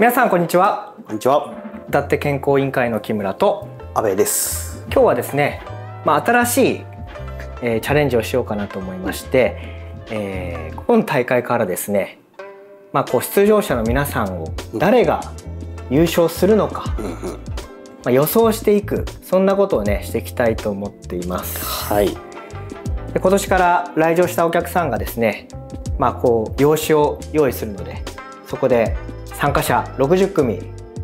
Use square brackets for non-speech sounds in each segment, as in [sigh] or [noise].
皆さんこんにちはこんにちはだって健康委員会の木村と阿部です今日はですねまあ新しい、えー、チャレンジをしようかなと思いまして、えー、今大会からですねまあこう出場者の皆さんを誰が優勝するのか、うんうんまあ、予想していくそんなことをねしていきたいと思っています。はい、で今年から来場したお客さんがですね、まあ、こう用紙を用意するのでそこで参加者60組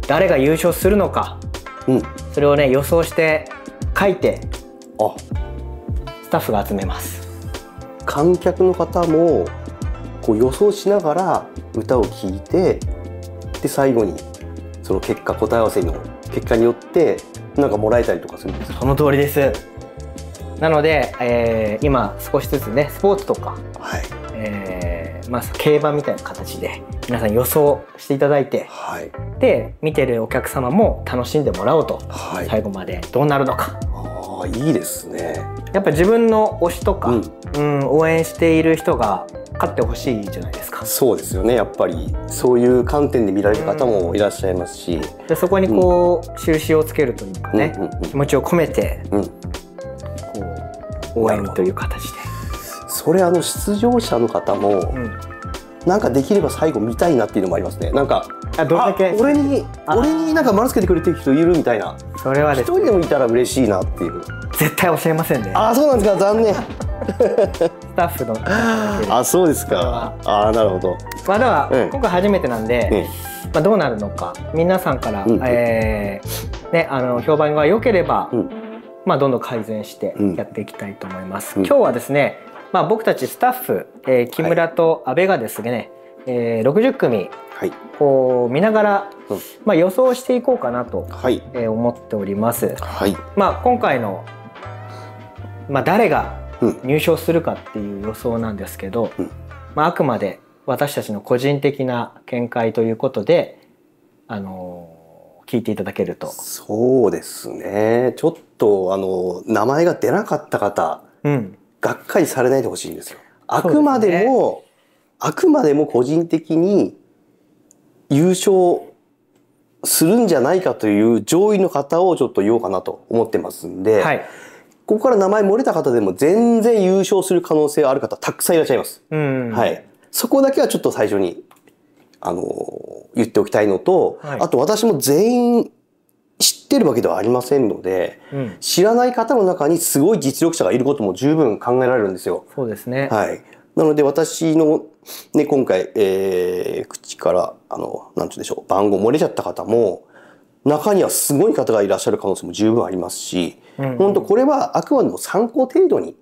誰が優勝するのか、うん、それをね予想して書いてあスタッフが集めます観客の方もこう予想しながら歌を聴いてで最後にその結果答え合わせの結果によってなんかもらえたりとかするんですその通りですなので、えー、今少しずつねスポーツとか、はいえーまあ、競馬みたいな形で皆さん予想していただいて、はい、で見てるお客様も楽しんでもらおうと、はい、最後までどうなるのか。あいいですねやっぱ自分の推しとか、うん、うん、応援している人が勝ってほしいじゃないですかそうですよねやっぱりそういう観点で見られる方もいらっしゃいますし、うん、でそこにこう、うん、印をつけるというかね、うんうんうん、気持ちを込めて、こう応援という形で。それあの出場者の方も、うん、なんかできれば最後見たいなっていうのもありますねなんかあどれだけ俺に俺になんか丸つけてくれてる人いるみたいなそれは一、人でもいたら嬉しいなっていう絶対教えませんねあそうなんですか残念 [laughs] スタッフの [laughs] あそうですかあなるほどまあでは、うん、今回初めてなんで、まあ、どうなるのか皆さんから、うん、えー、ね、あの評判が良ければ、まあ、どんどん改善してやっていきたいと思います、今日はですねまあ、僕たちスタッフ、えー、木村と阿部がですね、はい、えー、60組、はい、こう見ながら、うん、まあ、予想していこうかなと、はい、えー、思っております。はいまあ、今回の、まあ、誰が入賞するかっていう予想なんですけど、うん、まあ、あくまで私たちの個人的な見解ということで、あの聞いていただけるとそうですねちょっとあの名前が出なかった方、うん、がっかりされないでほしいんですよ。あくまでも、ね、あくまでも個人的に優勝するんじゃないかという上位の方をちょっと言おうかなと思ってますんで、はい、ここから名前漏れた方でも全然優勝する可能性ある方たくさんいらっしゃいます。はい、そこだけはちょっと最初にあの言っておきたいのと、はい、あと私も全員知ってるわけではありませんので、うん、知らない方の中にすごい実力者がいることも十分考えられるんですよ。そうですね、はい、なので私の、ね、今回、えー、口からあのなんて言うんでしょう番号漏れちゃった方も中にはすごい方がいらっしゃる可能性も十分ありますし、うんうん、本当これはあくまでも参考程度に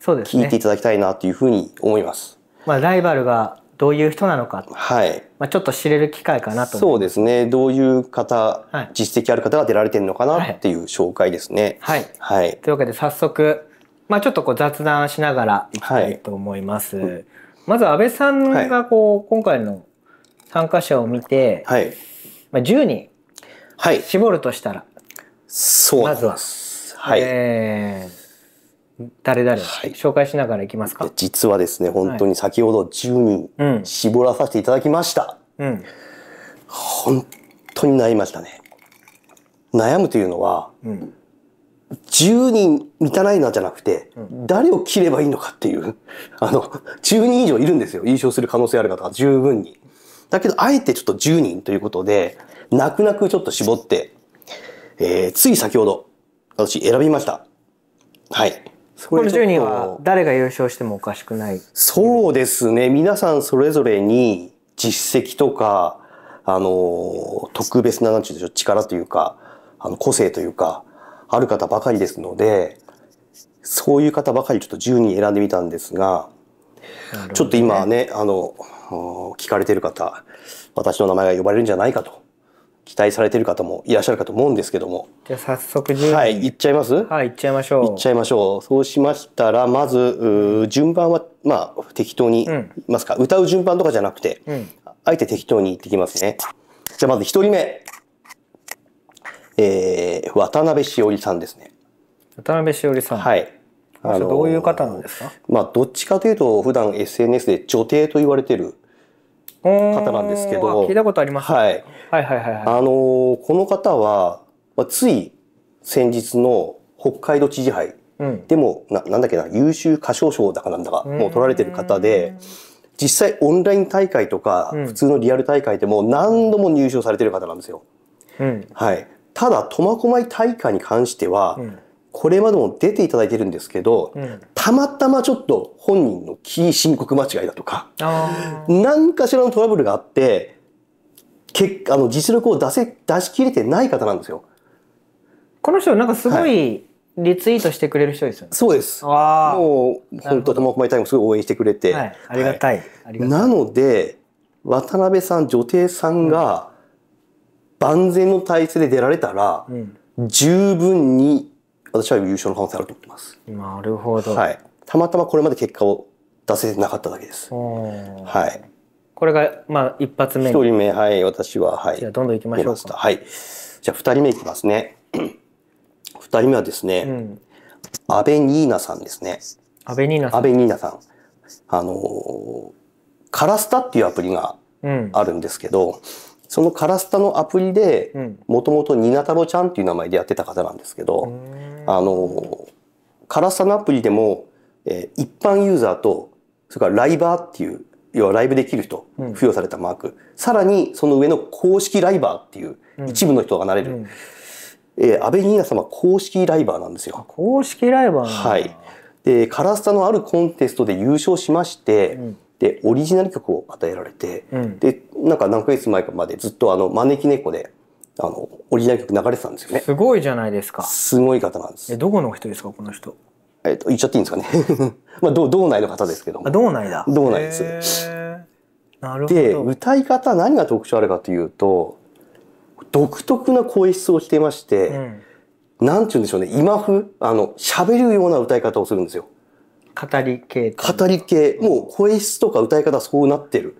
聞いていただきたいなというふうに思います。すね、まあ、ライバルがどういう人なのか、はいまあ、ちょっと知れる機会かなとそうですねどういう方、はい、実績ある方が出られてるのかなっていう紹介ですね。はい、はい、というわけで早速、まあ、ちょっとこう雑談しながらいきたいと思います。はい、まず安倍さんがこう、今回の参加者を見て、はいまあ、10人絞るとしたら、はい、そうまずは。はいえー誰々、はい、紹介しながらいきますか実はですね本当に先ほど10人絞らさせていただきました、うん、本当に悩みましたね悩むというのは、うん、10人満たないなじゃなくて、うん、誰を切ればいいのかっていう [laughs] あの10人以上いるんですよ優勝する可能性ある方が十分にだけどあえてちょっと10人ということで泣く泣くちょっと絞って、えー、つい先ほど私選びましたはいこの10人は誰が優勝してもおかしくないそうですね皆さんそれぞれに実績とかあの特別な何て言うんでしょう力というかあの個性というかある方ばかりですのでそういう方ばかりちょっと10人選んでみたんですが、ね、ちょっと今ねあの聞かれてる方私の名前が呼ばれるんじゃないかと期待されてる方もいらっしゃるかと思うんですけどもじゃあ早速はい行っちゃいますはい行っちゃいましょう行っちゃいましょうそうしましたらまず順番はまあ適当に言いますか、うん、歌う順番とかじゃなくて、うん、あえて適当に言ってきますねじゃあまず一人目えー、渡辺しおりさんですね渡辺しおりさんはいあどういう方なんですかまあどっちかというと普段 SNS で女帝と言われてる方なんですけど聞いたことあります、はい、はいはいはいはいあのー、この方は、まあ、つい先日の北海道知事杯でも、ななんだっけな優秀歌唱賞だかなんだかもう取られてる方で実際オンライン大会とか、普通のリアル大会でも何度も入賞されてる方なんですよ。うん、はい、ただ苫小牧大会に関しては、うんこれまでも出ていただいてるんですけど、うん、たまたまちょっと本人のキー申告間違いだとか何かしらのトラブルがあってけあの実力を出せ出し切れてない方なんですよ。この人なんかすごい、はいリツイートしてくれる人ですよね。そうです。もう本当玉駒タイムすごい応援してくれて、はい、ありがたい。なので渡辺さん女帝さんが万全の体制で出られたら、うん、十分に私は優勝の可能性あると思ってます。なるほど。はい。たまたまこれまで結果を出せなかっただけです。はい。これがまあ一発目。一人目はい私ははい。じゃどんどんいきましょうはい。じゃあ二人目いきますね。二人目はですね、うん、安倍ニーナさんですね。安倍ニーナさん。安倍ニーナさん。あのー、カラスタっていうアプリがあるんですけど、うん、そのカラスタのアプリでもともとニナタロちゃんっていう名前でやってた方なんですけど。うあのカラサのアプリでも、えー、一般ユーザーとそれからライバーっていう要はライブできる人、付与されたマークさらにその上の公式ライバーっていう一部の人がなれる、うんうん、えー、安倍ニーナ様公式ライバーなんですよ。公式ライバーはいでカラスタのあるコンテストで優勝しまして、うん、でオリジナル曲を与えられて、うん、でなんか何ヶ月前までずっとあの招き猫であの、オリジナル曲流れてたんですよね。すごいじゃないですか。すごい方なんです。え、どこの人ですか、この人。えっと、言っちゃっていいんですかね。[laughs] まあ、道道内の方ですけども。あ、道内だ。道内です。なるほど。で、歌い方何が特徴あるかというと、独特な声質をしてまして、うん、なんて言うんでしょうね、今風、あの、喋るような歌い方をするんですよ。語り系。語り系。もう声質とか歌い方そうなってる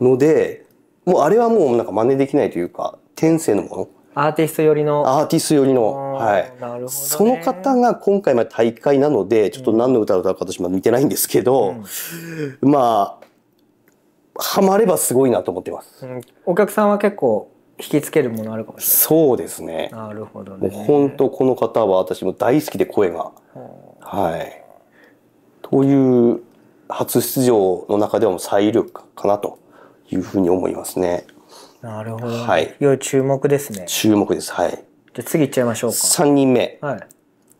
ので、うん、もうあれはもうなんか真似できないというか、天性のものアーティスト寄りのアーティスト寄りの、はい、ね、その方が今回まあ大会なのでちょっと何の歌を歌うか私まだ見てないんですけど、うん、まあハマればすごいなと思ってます、うん、お客さんは結構引きつけるものあるかもしれないそうですねなるほどねもう本当この方は私も大好きで声が、はいという初出場の中ではもう最有力かなというふうに思いますね。なるほど。はい。要注目ですね。注目です。はい。じゃ次いっちゃいましょうか。三人目。はい。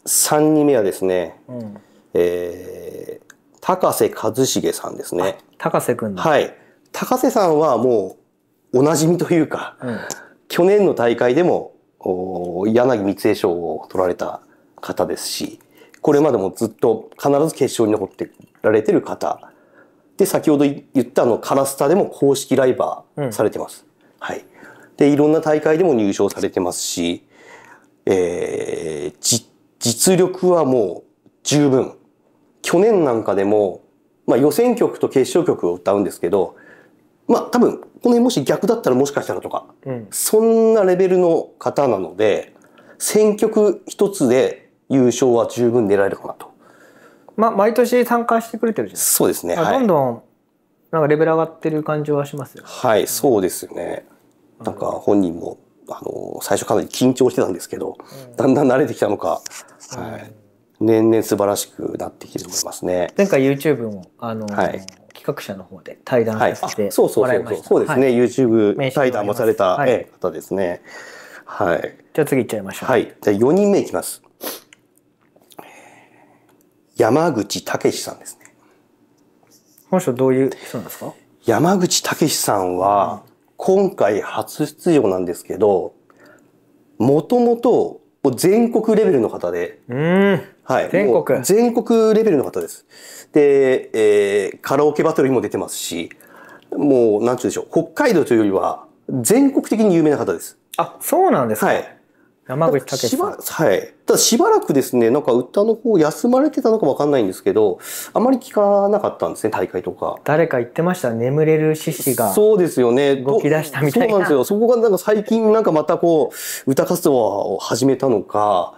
三人目はですね。うん、えー、高瀬一茂さんですね。高瀬くんはい。高瀬さんはもうおなじみというか、うん、去年の大会でも柳光恵賞を取られた方ですし、これまでもずっと必ず決勝に残ってられてる方。で、先ほど言ったあの、カラスタでも公式ライバーされてます。はい。で、いろんな大会でも入賞されてますし、えー、実力はもう十分。去年なんかでも、まあ予選曲と決勝曲を歌うんですけど、まあ多分、この辺もし逆だったらもしかしたらとか、うん、そんなレベルの方なので、選曲一つで優勝は十分狙えるかなと。まあ、毎年参加してくれてるじゃないですか。そうですね。どんどんなんかレベル上がってる感じはしますよ、ね、はいそうですねなんか本人もあの最初かなり緊張してたんですけど、だんだん慣れてきたのか、はい、年々素晴らしくなってきてると思いますね。前回 YouTube もあの、はい、企画者の方で対談させて、はい、そうそうそうそうですね、はい、YouTube 対談もされた方ですね。はい。じゃあ次いっちゃいましょう。はい。じゃあ4人目いきます。山口武さんです、ね。この人どういう人なんですか山口武さんは、今回初出場なんですけど、もともと全国レベルの方で、はい、全国全国レベルの方です。で、えー、カラオケバトルにも出てますし、もう、なんちゅうでしょう、北海道というよりは、全国的に有名な方です。あ、そうなんですか、はい山口武さんはい。ただしばらくですね、なんか歌の方休まれてたのかわかんないんですけど、あまり聞かなかったんですね、大会とか。誰か言ってました、眠れる獅子が。そうですよね。動き出したみたいな。そうなんですよ。そこがなんか最近なんかまたこう、歌活動を始めたのか、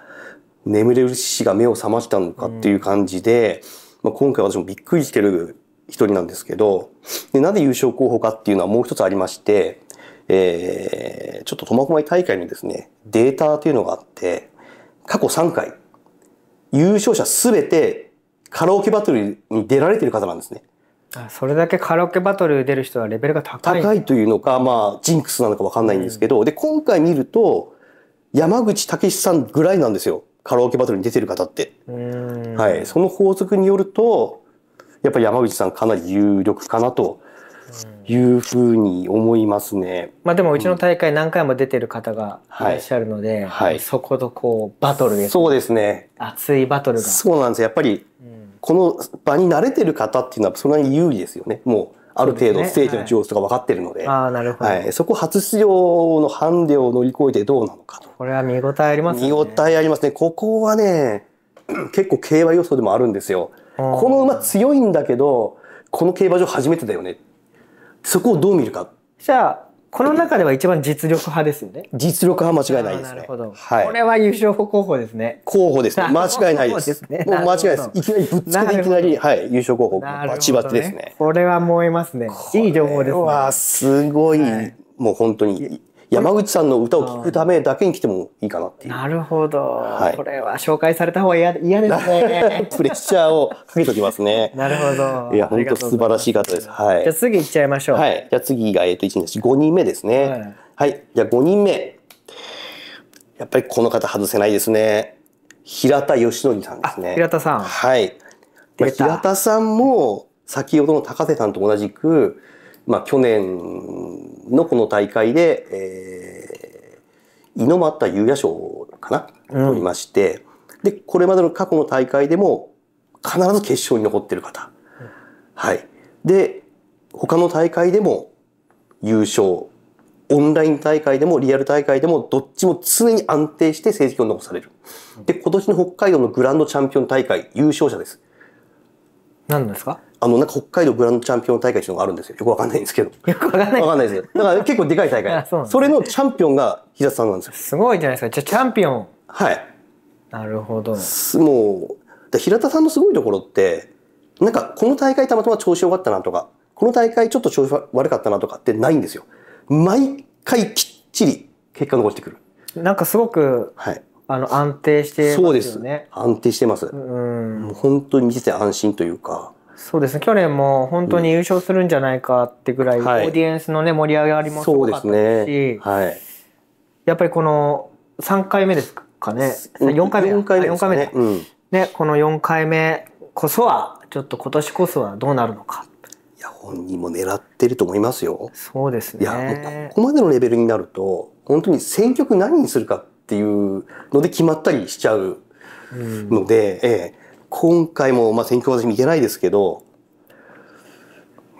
眠れる獅子が目を覚ましたのかっていう感じで、うん、まあ、今回私もびっくりしてる一人なんですけど、で、なぜ優勝候補かっていうのはもう一つありまして、えー、ちょっと苫小牧大会のですね、データというのがあって、過去3回、優勝者すべてカラオケバトルに出られてる方なんですね。あそれだけカラオケバトル出る人はレベルが高い高いというのか、まあ、ジンクスなのかわかんないんですけど、うん、で、今回見ると、山口武さんぐらいなんですよ。カラオケバトルに出てる方って。はい。その法則によると、やっぱり山口さんかなり有力かなというふうに思いますね。まあでもうちの大会何回も出てる方がいらっしゃるので、うんはい、そことこうバトルです、ね、そうですね。熱いバトルが。そうなんですやっぱり、この場に慣れてる方っていうのはそんなに有利ですよね。もうある程度ステージの上手とか分かってるので、ねはい、あなるほど、はい、そこ初出場のハンデを乗り越えてどうなのかとこれは見応えありますね見応えありますねここはね [clears throat] 結構競馬予想でもあるんですよこの馬強いんだけどこの競馬場初めてだよねそこをどう見るか。じゃあ、この中では一番実力派ですよね。実力派間違いないですね。はい、これは優勝候補ですね。候補ですね。[laughs] 間違いないです。ですね、もう間違いです。いきなりぶっつけていきなり、はい、優勝候補、バチバチですね。これは燃えますね。いい情報ですね。すごい、もう本当に山口さんの歌を聴くためだけに来てもいいかなっていう。なるほど、はい、これは紹介された方が嫌ですね。[laughs] プレッシャーをかけときますね。[laughs] なるほど。いや本当素晴らしい方です。はい。じゃあ次行っちゃいましょう。はい。じゃあ次がえっと一日五人目ですね、はい。はい。じゃあ五人目。やっぱりこの方外せないですね。平田義則さんですね。平田さん。はい。平田さんも先ほどの高瀬さんと同じくまあ、去年のこの大会で、えー、猪俣優也賞かな、取りまして、うん、で、これまでの過去の大会でも必ず決勝に残ってる方。うん、はい。で、他の大会でも優勝、オンライン大会でもリアル大会でもどっちも常に安定して成績を残される。で、今年の北海道のグランドチャンピオン大会優勝者です。何ですかあの、なんか北海道グランドチャンピオン大会っていうのがあるんですよ。よくわかんないんですけど。よくわかんない。わかんないですよ。だから結構でかい大会。[laughs] そそれのチャンピオンが平田さんなんですよ。すごいじゃないですか。じゃチャンピオン。はい。なるほど。もう、平田さんのすごいところって、なんかこの大会たまたま調子良かったなとか、この大会ちょっと調子悪かったなとかってないんですよ。毎回きっちり結果残してくる。なんかすごく、はい。あの安定してますよね。そうです。安定してます。うん。もう本当に見てて安心というか。そうですね去年も本当に優勝するんじゃないかってぐらい、うんはい、オーディエンスの、ね、盛り上がりもすごかったですし、ねはい、やっぱりこの3回目ですかね4回目 ,4 回目でね、うん、ね、この4回目こそはちょっと今年こそはどうなるのかいや本人も狙ってると思いますよ。そうですねいやここまでのレベルになると本当に選曲何にするかっていうので決まったりしちゃうので、うん、ええ今回も、まあ、選挙私もいけないですけど、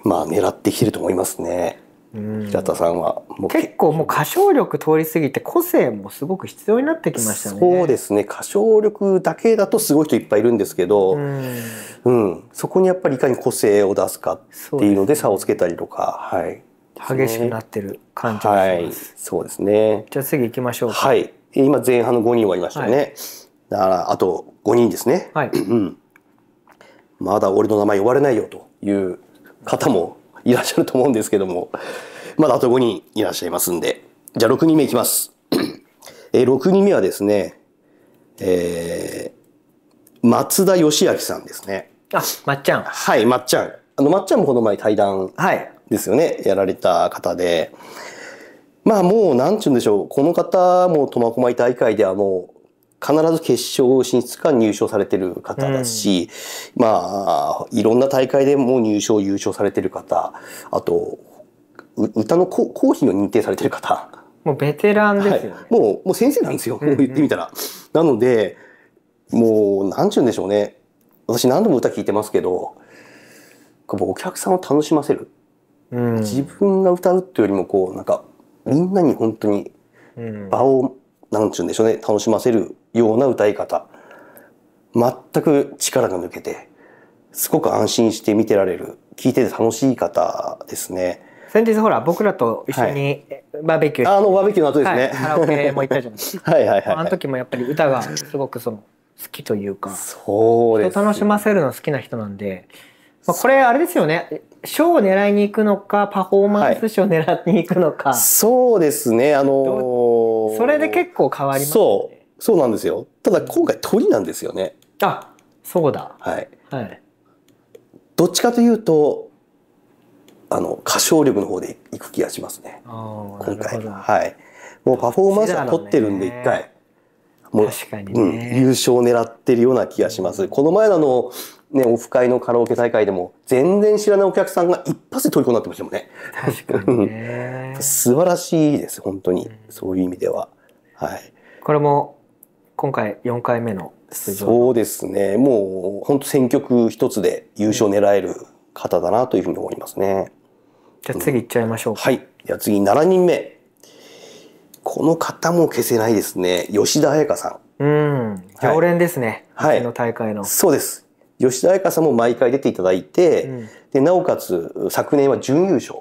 まあ、狙ってきてると思いますね。平田さんは結構もう歌唱力通り過ぎて個性もすごく必要になってきましたね。そうですね歌唱力だけだとすごい人いっぱいいるんですけど、うん、うん、そこにやっぱりいかに個性を出すかっていうので差をつけたりとか、ね、はい、激しくなってる感じがします、はい、そうですねじゃあ次行きましょうはい今前半の5人終わりましたね、はいだからあと5人ですね、はい [clears throat] うん、まだ俺の名前呼ばれないよという方もいらっしゃると思うんですけどもまだあと5人いらっしゃいますんでじゃあ6人目いきます [clears throat] え6人目はですねえー、松田義明さんですねあまっちゃんはいまっちゃんあのまっちゃんもこの前対談ですよね、はい、やられた方でまあもう何て言うんでしょうこの方も苫小牧大会ではもう必ず決勝進出か入賞されてる方だし、うん、まあいろんな大会でも入賞優勝されてる方あと歌のコーヒーの認定されてる方もうベテランですよね、はい、もうもう先生なんですよ、うんうん、言ってみたら。なのでもう何ちゅうんでしょうね私何度も歌聞いてますけどお客さんを楽しませる、うん、自分が歌うっていうよりもこうなんかみんなに本当に場を、うなんちゅうんでしょうね楽しませるような歌い方全く力が抜けてすごく安心して見てられる聴いてて楽しい方ですね。先日ほら僕らと一緒にバーベキュー、はい、あのバーベキューの後ですね、はい、カラオケ [laughs] も行ったじゃないですかはいはいはい、あの時もやっぱり歌がすごくその好きというかそうです、ね、楽しませるの好きな人なんで、まあ、これあれですよね賞を狙いに行くのかパフォーマンス賞を狙っていくのか、はい、そうですねあのー、それで結構変わりますねそうそうなんですよ。ただ今回鳥なんですよね。あ、そうだ。はい。はい。どっちかというと、あの歌唱力の方でいく気がしますね。今回はい。もうパフォーマンスは取ってるんで一回。もう、ね、うん、優勝を狙ってるような気がします。この前のあの、ね、オフ会のカラオケ大会でも、全然知らないお客さんが一発で取虜になってましたもんね。確かにね。[laughs] 素晴らしいです、本当に。そういう意味では。はい。これも、今回4回目の出場そうですねもう本当選挙区一つで優勝狙える方だなというふうに思いますね。じゃあ次いっちゃいましょう、うん、はい。じゃあ次7人目。この方も消せないですね。吉田彩香さん。うん。常連ですね。はい。の大会の。そうです。吉田彩香さんも毎回出ていただいて、うん、でなおかつ昨年は準優勝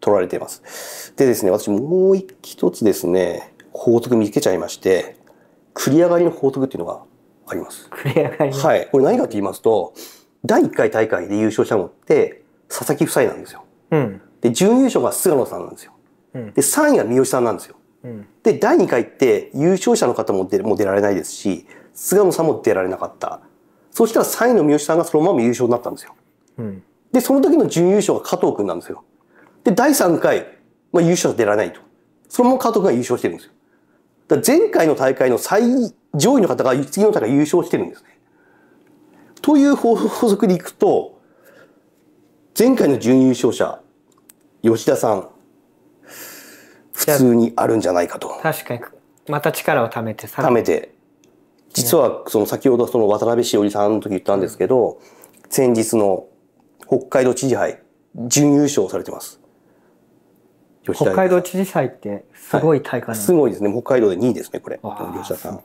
取られています。うん、でですね私もう一つですね法則見つけちゃいまして繰り上がりの法則っていうのがあります。繰り上がりはい。これ何かと言いますと、第1回大会で優勝したのって佐々木夫妻なんですよ。うん、で、準優勝が菅野さんなんですよ。うん、で、3位が三好さんなんですよ。うん、で、第2回って優勝者の方も出も出られないですし、菅野さんも出られなかった。そしたら3位の三好さんがそのまま優勝になったんですよ。うん、で、その時の準優勝が加藤君なんですよ。で、第3回、まあ、優勝者出られないと。そのまま加藤君が優勝してるんですよ。だ前回の大会の最上位の方が次の大会優勝してるんですね。という法則でいくと、前回の準優勝者、吉田さん、普通にあるんじゃないかと。確かに。また力を貯めてさ貯めて。実は、その先ほどその渡辺しおりさんの時言ったんですけど、先日の北海道知事杯、準優勝されてます。北海道知事祭ってすごい大会、はい、すごいですね北海道で2位ですねこれ業者さん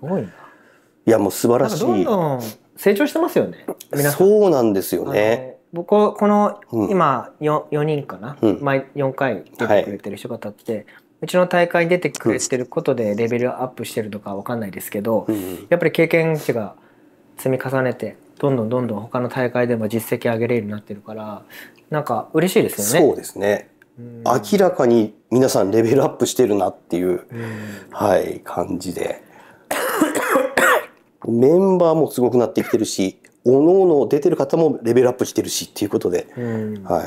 いやもう素晴らしいどんどん成長してますよねそうなんですよね僕この今 4,、うん、4人かな、うん、毎4回出てくれてる人が立って、はい、うちの大会に出てくれてることでレベルアップしてるとかわかんないですけど、うん、やっぱり経験値が積み重ねてどんどんどんどん他の大会でも実績上げれるようになってるからなんか嬉しいですよね。そうですね明らかに皆さんレベルアップしてるなっていう、はい、感じで [coughs] メンバーもすごくなってきてるしおのおの出てる方もレベルアップしてるしっていうことで、は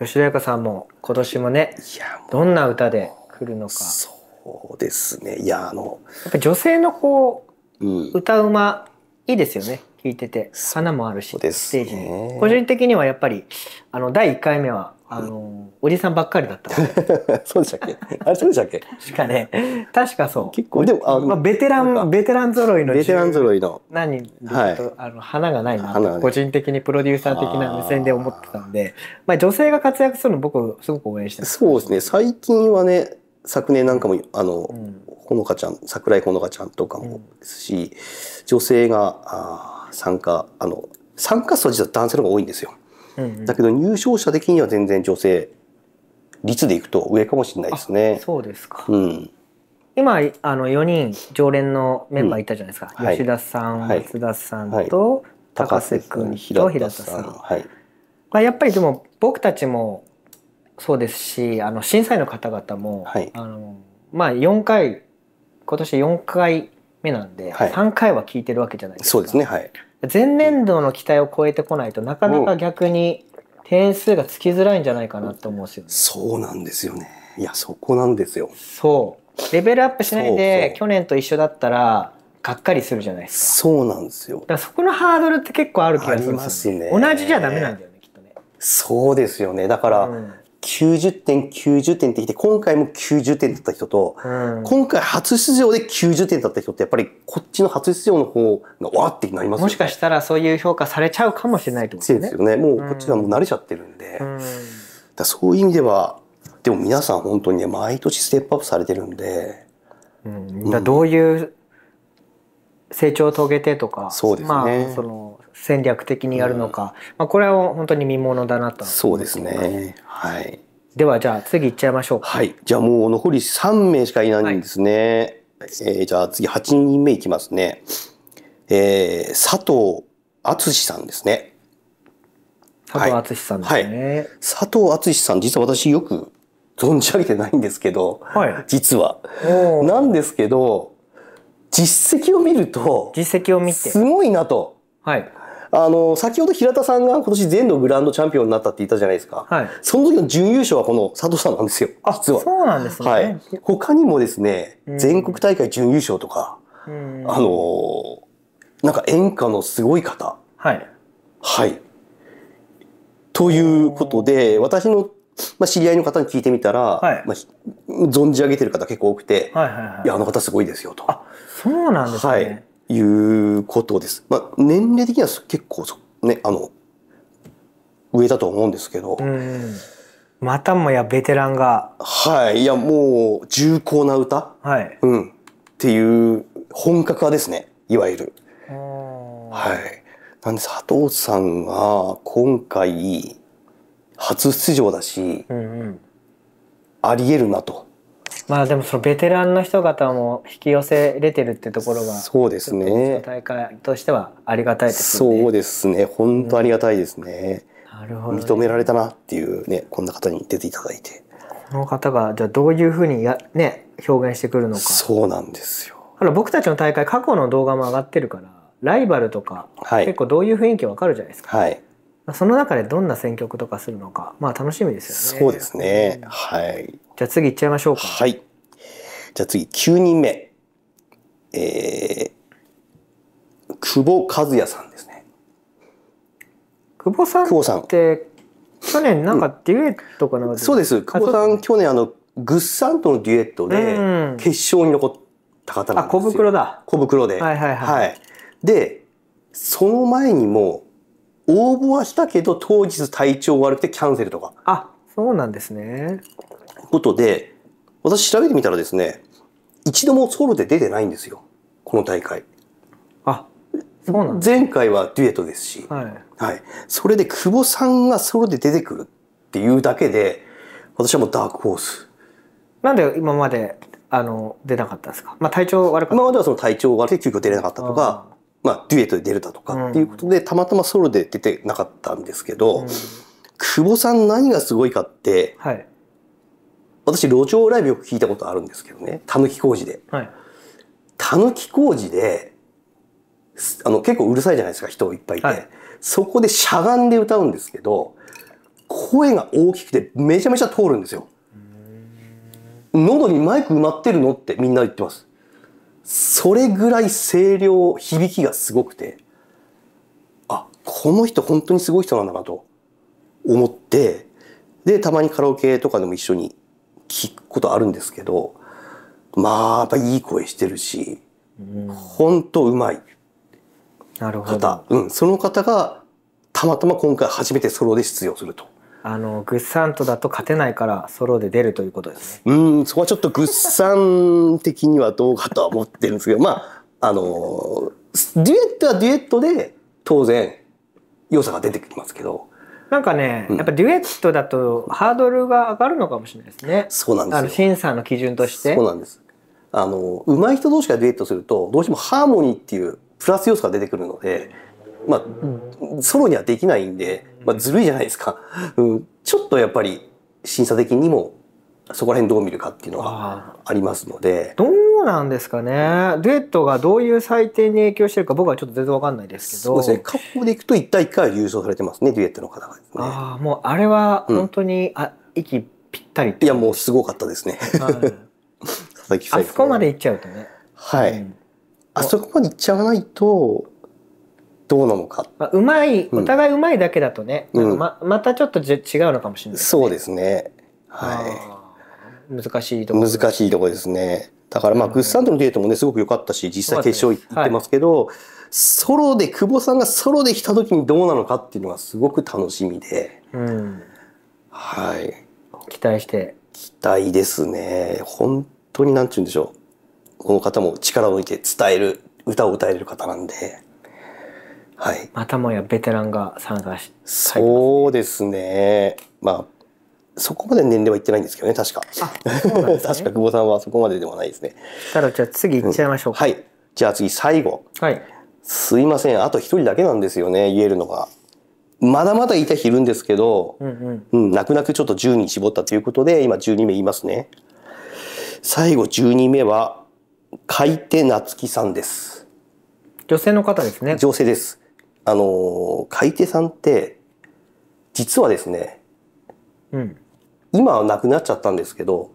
い、吉田彩香さんも今年もねどんな歌で来るのかそうですねいやあのやっぱ女性のこう、うん、歌うまいいですよね聞いてて花もあるし、ステージに個人的にはやっぱりあの第1回目はあのおじさんばっかりだった [laughs] そうでしたっけあれそうでしたっけしかね確かそう結構でもあ、のまあ、ベテランベテラン揃いのベテラン揃いの何人はい、あの花がないな、個人的にプロデューサー的な目線で思ってたんでまあ、女性が活躍するの僕すごく応援してそうですね最近はね昨年なんかもあの、ほのかちゃん桜井ほのかちゃんとかもですし、女性があ参加あの参加数は実は男性の方が多いんですよ。だけど入賞者的には全然女性率でいくと上かもしれないですね。そうですか、うん、今あの4人常連のメンバーいたじゃないですか、うん吉田さん、はい、松田さんと、はい、高瀬君と平田さん。はい、まあ、やっぱりでも僕たちもそうですしあの審査員の方々も、あのまあ、4回今年4回目なんで、はい、3回は聞いてるわけじゃないですか。そうですねはい前年度の期待を超えてこないとなかなか逆に点数がつきづらいんじゃないかなって思うんですよそうなんですよね。いやそこなんですよ。そう。レベルアップしないで去年と一緒だったらがっかりするじゃないですか。そうなんですよ。だからそこのハードルって結構ある気がするね。ありますね。同じじゃダメなんだよねきっとね。そうですよね。だから、うん、90点、90点ってきて、今回も90点だった人と、うん、今回初出場で90点だった人って、やっぱりこっちの初出場の方がわってなりますよね。もしかしたらそういう評価されちゃうかもしれないってことですね。そうですよね。もうこっちはもう慣れちゃってるんで。うん、だそういう意味では、でも皆さん本当にね、毎年ステップアップされてるんで。うん、だどういう成長を遂げてとか、そうですね。まあ、その戦略的にやるのか、まあ、これは本当に見ものだなとそうですねはいではじゃあ次行っちゃいましょうはいじゃあもう残り三名しかいないんですね、はい、えー、じゃあ次八人目いきますねえー、佐藤敦さんですね佐藤敦さんですね、はいはい、佐藤敦さん実は私よく存じ上げてないんですけど、はい、実はなんですけど実績を見ると実績を見てすごいなと、はい、あの、先ほど平田さんが今年全土グランドチャンピオンになったって言ったじゃないですか。はい。その時の準優勝はこの佐藤さんなんですよ。あ、実は。そうなんですね。はい。他にもですね、全国大会準優勝とか、あの、なんか演歌のすごい方。はい。はい。ということで、私のまあ、知り合いの方に聞いてみたら、はい、まあ、存じ上げてる方結構多くて、はいはいはい、いやあの方すごいですよと。あそうなんですね、はい、いうことです。まあ、年齢的には結構ねあの上だと思うんですけど。またもやベテランが。はい、いやもう重厚な歌、はい、うん、っていう本格派ですね、いわゆる。はい。なんで佐藤さんが今回初出場だし、うんうん、ありえるなとまあでもそのベテランの人方も引き寄せれてるってところがそうですね大会としてはありがたいですねそうですね本当ありがたいですね、うん、なるほど、認められたなっていうねこんな方に出ていただいてこの方がじゃあどういうふうにやね表現してくるのかそうなんですよ僕たちの大会過去の動画も上がってるからライバルとか、はい、結構どういう雰囲気わかるじゃないですか、はいその中でどんな選曲とかするのか、まあ楽しみですよね。そうですね。はい。じゃあ次行っちゃいましょうか。はい。じゃあ次9人目。えー、久保和也さんですね。久保さんって去年なんかデュエットかな、うん、そうです。久保さん、ね、去年あのグッサンとのデュエットで決勝に残った方なんですよ。あ、小袋だ。小袋で。はいはいはい。はい、で、その前にも応募はしたけど当日体調悪くてキャンセルとか。あ、そうなんですね。ことで、私調べてみたらですね、一度もソロで出てないんですよ。この大会。あ、そうなん前回はデュエットですし、はい、はい。それで久保さんがソロで出てくるっていうだけで、私はもうダークホース。なんで今まであの出なかったんですか。まあ体調悪かった。今まではその体調悪くて急遽出れなかったとか、まあ、デュエットで出るだとかっていうことで、たまたまソロで出てなかったんですけど、久保さん何がすごいかって、はい、私路上ライブよく聞いたことあるんですけどねたぬき工事で。たぬき工事であの結構うるさいじゃないですか人いっぱいいて、はい、そこでしゃがんで歌うんですけど声が大きくてめちゃめちゃ通るんですよ。喉にマイク埋まってるのってみんな言ってます。それぐらい声量響きがすごくてあこの人本当にすごい人なんだなと思ってでたまにカラオケとかでも一緒に聞くことあるんですけどまあやっぱいい声してるし、ん、本当うまい方うん、その方がたまたま今回初めてソロで出場すると。あのグッサントだと勝てないからソロで出るということです、ね、うんそこはちょっとグッサン的にはどうかとは思ってるんですけどまああのデュエットはデュエットで当然良さが出てきますけどなんかね、うん、やっぱデュエットだとハードルが上がるのかもしれないですねそうなんですあの審査の基準としてそうなんですあの上手い人同士がデュエットするとどうしてもハーモニーっていうプラス要素が出てくるのでまあ、ソロにはできないんでまあ、ずるいじゃないですか、うん、ちょっとやっぱり審査的にもそこら辺どう見るかっていうのはありますのでどうなんですかねデュエットがどういう採点に影響してるか僕はちょっと全然わかんないですけどそうですね過去でいくと1対1回優勝されてますねデュエットの方が、ね、ああもうあれは本当に、うん、あ息ぴったりいやもうすごかったですね、[laughs] あそこまでいっちゃうとねはい、うん、あそこまでいっちゃわないとどうなのか。まあ、うまい、お互いうまいだけだとね、うん、ままたちょっと違うのかもしれない、ね、そうですね。はい。難しいところ、ね、難しいとこですね。だからまあ、グッサンとのデートもね、すごく良かったし、実際決勝行ってますけど、ソロで、久保さんがソロで来た時にどうなのかっていうのはすごく楽しみで。うん。はい。期待して。期待ですね。本当に何て言うんでしょう。この方も力を抜いて伝える歌を歌える方なんではい、またもやベテランが参加し、ね、そうですねまあそこまで年齢はいってないんですけどね確か、あね、[laughs] 確か久保さんはそこまででもないですねたらじゃあ次いっちゃいましょう、うん、はいじゃあ次最後はいすいませんあと一人だけなんですよね言えるのがまだまだいた人いるんですけど、うん、うん、うん泣く泣くちょっと10人絞ったということで今12名いますね最後12名は海手夏樹さんです女性の方ですね女性ですあの買い手さんって実はですね、うん、今はなくなっちゃったんですけど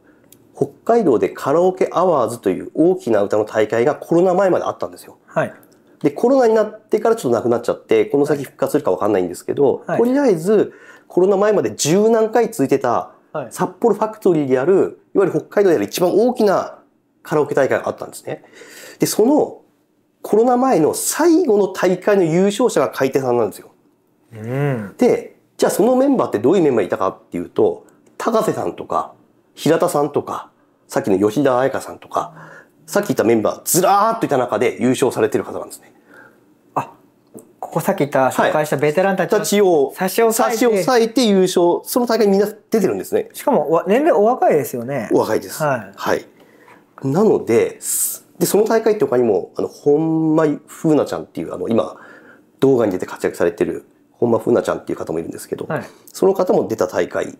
北海道でカラオケアワーズという大きな歌の大会がコロナ前まであったんですよ。はい、でコロナになってからちょっとなくなっちゃってこの先復活するか分かんないんですけど、はい、とりあえずコロナ前まで十何回続いてた札幌ファクトリーであるいわゆる北海道である一番大きなカラオケ大会があったんですね。でそのコロナ前の最後の大会の優勝者が海底さんなんですよ。うん、でじゃあそのメンバーってどういうメンバーいたかっていうと高瀬さんとか平田さんとかさっきの吉田彩香さんとかさっき言ったメンバーずらーっといた中で優勝されてる方なんですね。あここさっき言った紹介したベテランたちを差し押さえて優勝その大会みんな出てるんですね。しかも年齢お若いですよね。お若いです。はい、はい、なのでで、その大会って他にも、あの、本間風奈ちゃんっていう、あの、今、動画に出て活躍されてる本間風奈ちゃんっていう方もいるんですけど、はい、その方も出た大会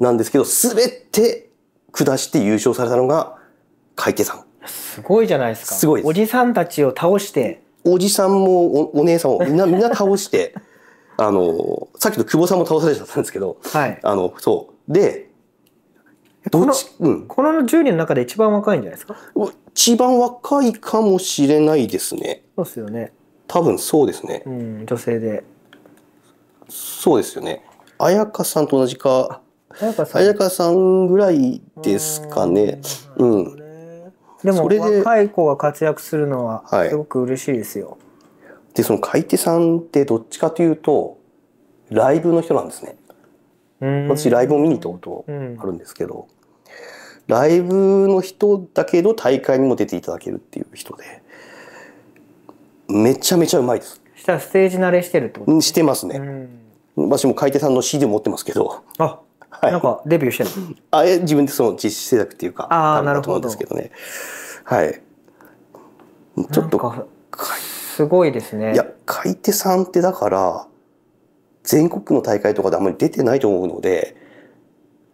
なんですけど、すべて下して優勝されたのが、海手さん。すごいじゃないですか。すごいおじさんたちを倒して。おじさんもおお姉さんもみんな、[laughs] みんな倒して、あの、さっきの久保さんも倒されちゃったんですけど、はい、あの、そう。で、このうん、この10人の中で一番若いんじゃないですか一番若いかもしれないですね。そうですよね。多分そうですね。うん、女性で。そうですよね。綾香さんと同じか。綾香さん。香さんぐらいですかね。うんうん。でもで若い子が活躍するのはすごく嬉しいですよ。はい、でその買い手さんってどっちかというとライブの人なんですね。私ライブを見に行ったことあるんですけど、ライブの人だけど大会にも出ていただけるっていう人でめちゃめちゃうまいですしたらステージ慣れしてるってこと、ね、してますね、うん、私も海底さんの CD 持ってますけどあ、はい、なんかデビューしてるあえ自分でその実施制作っていうかあなるほどですけどねはいちょっとすごいですねいや海底さんってだから全国の大会とかであんまり出てないと思うので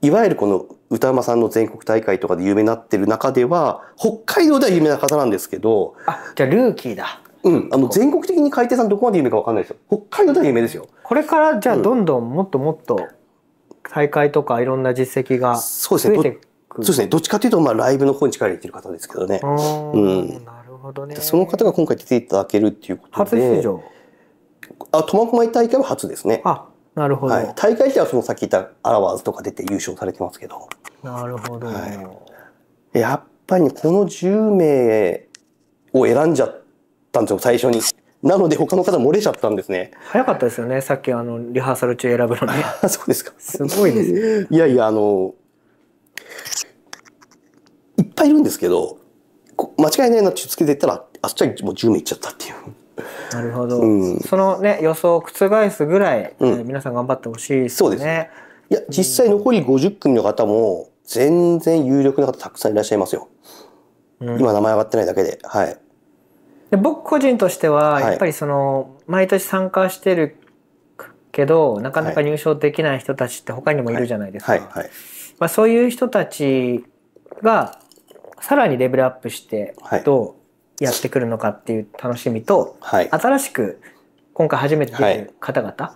いわゆるこの歌山さんの全国大会とかで有名になってる中では北海道では有名な方なんですけどあじゃあルーキーだうんあの全国的に海底さんどこまで有名か分かんないですよ北海道では有名ですよこれからじゃあどんどんもっともっと大会とかいろんな実績が増えていく、うん、そうですね、ね、どっちかというとまあライブの方に力入れてる方ですけどねうんなるほどねその方が今回出ていただけるっていうことで初出場あ苫小牧大会は初ですねあなるほど、はい、大会自体はそのさっき言ったアラワーズとか出て優勝されてますけどなるほど、はい、やっぱりこの10名を選んじゃったんですよ最初になので他の方漏れちゃったんですね早かったですよねさっきあのリハーサル中選ぶのね [laughs] そうですかすごいですねいやいやあのいっぱいいるんですけど間違いないなってつけていったらあっちはもう10名いっちゃったっていうなるほど、うん、そのね予想を覆すぐらい、うん、皆さん頑張ってほしい、ね、そうですねいや実際残り50組の方も全然有力な方たくさんいらっしゃいますよ、うん、今名前上がってないだけではいで僕個人としてはやっぱりその、はい、毎年参加してるけどなかなか入賞できない人たちって他にもいるじゃないですか、はいはい、はい、まあ、そういう人たちがさらにレベルアップしてどう、はいやってくるのかっていう楽しみと、はい、新しく今回初めて出る方々、は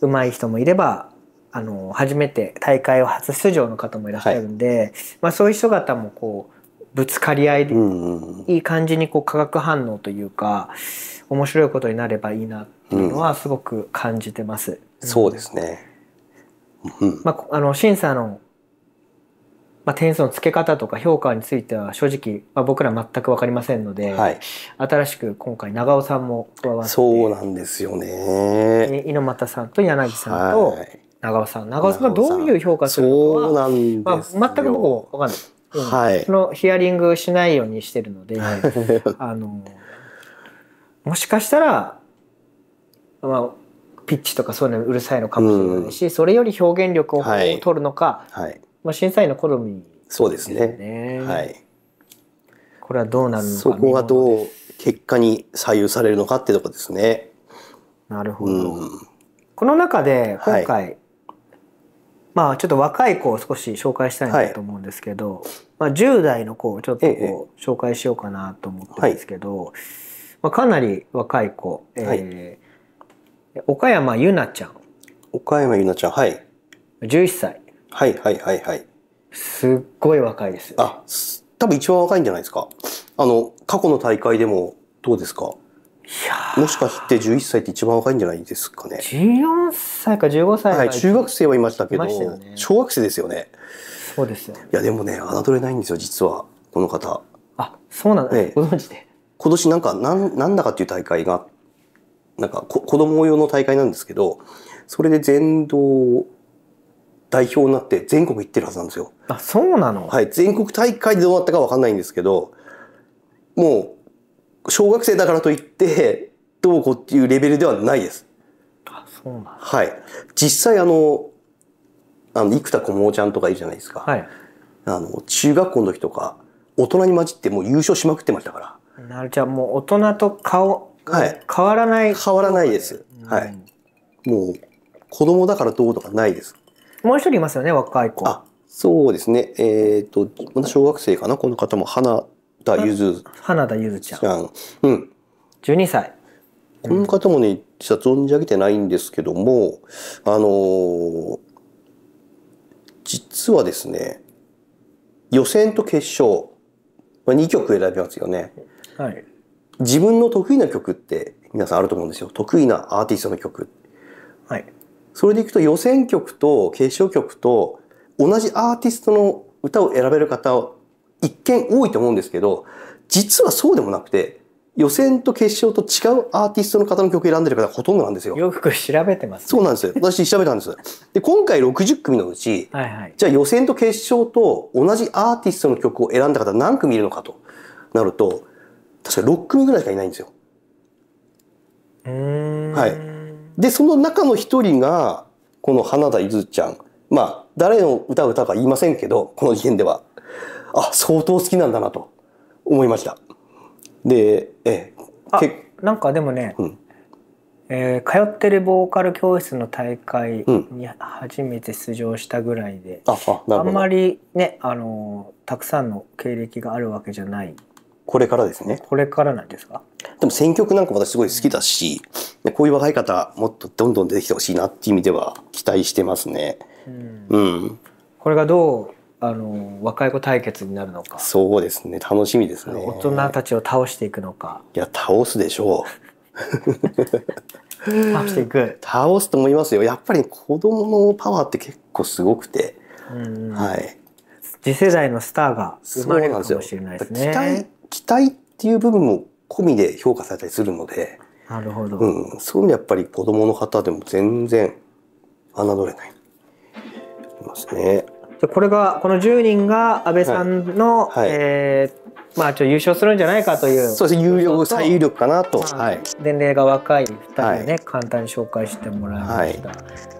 い、上手い人もいればあの初めて大会を初出場の方もいらっしゃるんで、はい、まあ、そういう人方もこうぶつかり合いで、うんうん、いい感じにこう化学反応というか面白いことになればいいなっていうのはすごく感じてます。うん、そうですね、うん、まあ、あの審査のまあ、点数の付け方とか評価については正直、まあ、僕ら全く分かりませんので、はい、新しく今回長尾さんも加わってそうなんですよね猪俣さんと柳さんと長尾さん、はい、長尾さんがどういう評価するのかは、まあ、全く僕分かんない、うん、はい、そのヒアリングしないようにしてるので [laughs] あのもしかしたら、まあ、ピッチとかそういうのうるさいのかもしれないし、うん、それより表現力を取るのか、はい、はいまあ、審査員の好み、ね、そうですね。はい。これはどうなるそこがどう結果に左右されるのかってとこですね。なるほど。うん、この中で今回、はい、まあちょっと若い子を少し紹介したいなと思うんですけど、はい、まあ10代の子をちょっとこう紹介しようかなと思ってるんですけど、まあかなり若い子、えー岡山ゆなちゃん。岡山ゆなちゃん、はい。11歳。はいはいはいはい。すっごい若いですあ、ね。あ、多分一番若いんじゃないですか。あの、過去の大会でもどうですかいやもしかして11歳って一番若いんじゃないですかね。14歳か15歳はい、中学生はいましたけど、ね、小学生ですよね。そうですよ、いや、でもね、侮れないんですよ、実は、この方。あ、そうなんだ、ね、ご存知で。今年なんか、なん、なんだかっていう大会が、なんかこ、子供用の大会なんですけど、それで全道代表になって全国行ってるはずなんですよ。あそうなの、はい、全国大会でどうなったか分かんないんですけどもう小学生だからといってどうこうっていうレベルではないです。あそうなのはい、実際あのあの生田小桃ちゃんとかいるじゃないですか、はい、あの中学校の時とか大人に混じってもう優勝しまくってましたから。なるちゃんもう大人と顔、はい、変わらない変わらないです。はい、もう子供だからどうとかないです。もう一人いますよね若い子。あそうですねえっ、ー、とまだ小学生かなこの方も花田ゆず花田ゆずちゃん。うん。12歳。この方もね実は存じ上げてないんですけどもあのー、実はですね予選と決勝、まあ、2曲選びますよね。はい、自分の得意な曲って皆さんあると思うんですよ得意なアーティストの曲。はい、それでいくと予選曲と決勝曲と同じアーティストの歌を選べる方一見多いと思うんですけど実はそうでもなくて予選と決勝と違うアーティストの方の曲選んでる方ほとんどなんですよ。よく調べてます、ね、そうなんですよ。私調べたんです。で今回60組のうち、はいはい、じゃあ予選と決勝と同じアーティストの曲を選んだ方何組いるのかとなると確か6組ぐらいしかいないんですよ。はい。で、その中の一人が、この花田伊豆ちゃん。まあ、誰の歌を歌うか言いませんけど、この事件では。あ、相当好きなんだなと思いました。で、ええ。なんかでもね、うん、えー、通ってるボーカル教室の大会に初めて出場したぐらいで、うん、ああんまりねあのたくさんの経歴があるわけじゃないこれからですね。これからなんですかでも選挙区なんか私すごい好きだし、うん、こういう若い方もっとどんどん出てきてほしいなっていう意味では期待してますね。うん、これがどうあの若い子対決になるのかそうですね楽しみですね大人たちを倒していくのかいや倒すでしょう [laughs] 倒していく倒すと思いますよやっぱり子供のパワーって結構すごくて、うん、はい次世代のスターが生まれるかもしれないですね期待期待っていう部分も込みで評価されたりするのでなるほど、うん、そういうのやっぱり子どもの方でも全然侮れないますね。じゃこれがこの10人が安倍さんの、はいはい、えー、まあちょ優勝するんじゃないかというそうです有力最有力かなと、はい、年齢が若い2人をね、はい、簡単に紹介してもらいました、ま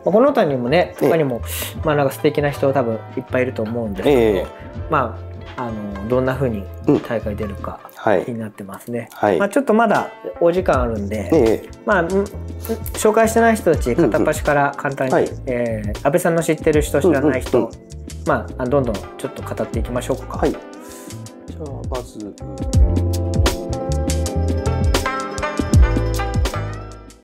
あ、この他にもね他にも、まあなんか素敵な人多分いっぱいいると思うんですけど、えー、まああのどんな風に大会出るか気になってますね。うんはい、まあ、ちょっとまだお時間あるんで、ええ、まあ、紹介してない人たち片っ端から簡単に、うんうんはい、えー、安倍さんの知ってる人知らない人、うんうんうん、まあ、どんどんちょっと語っていきましょうか。はい、じゃあまず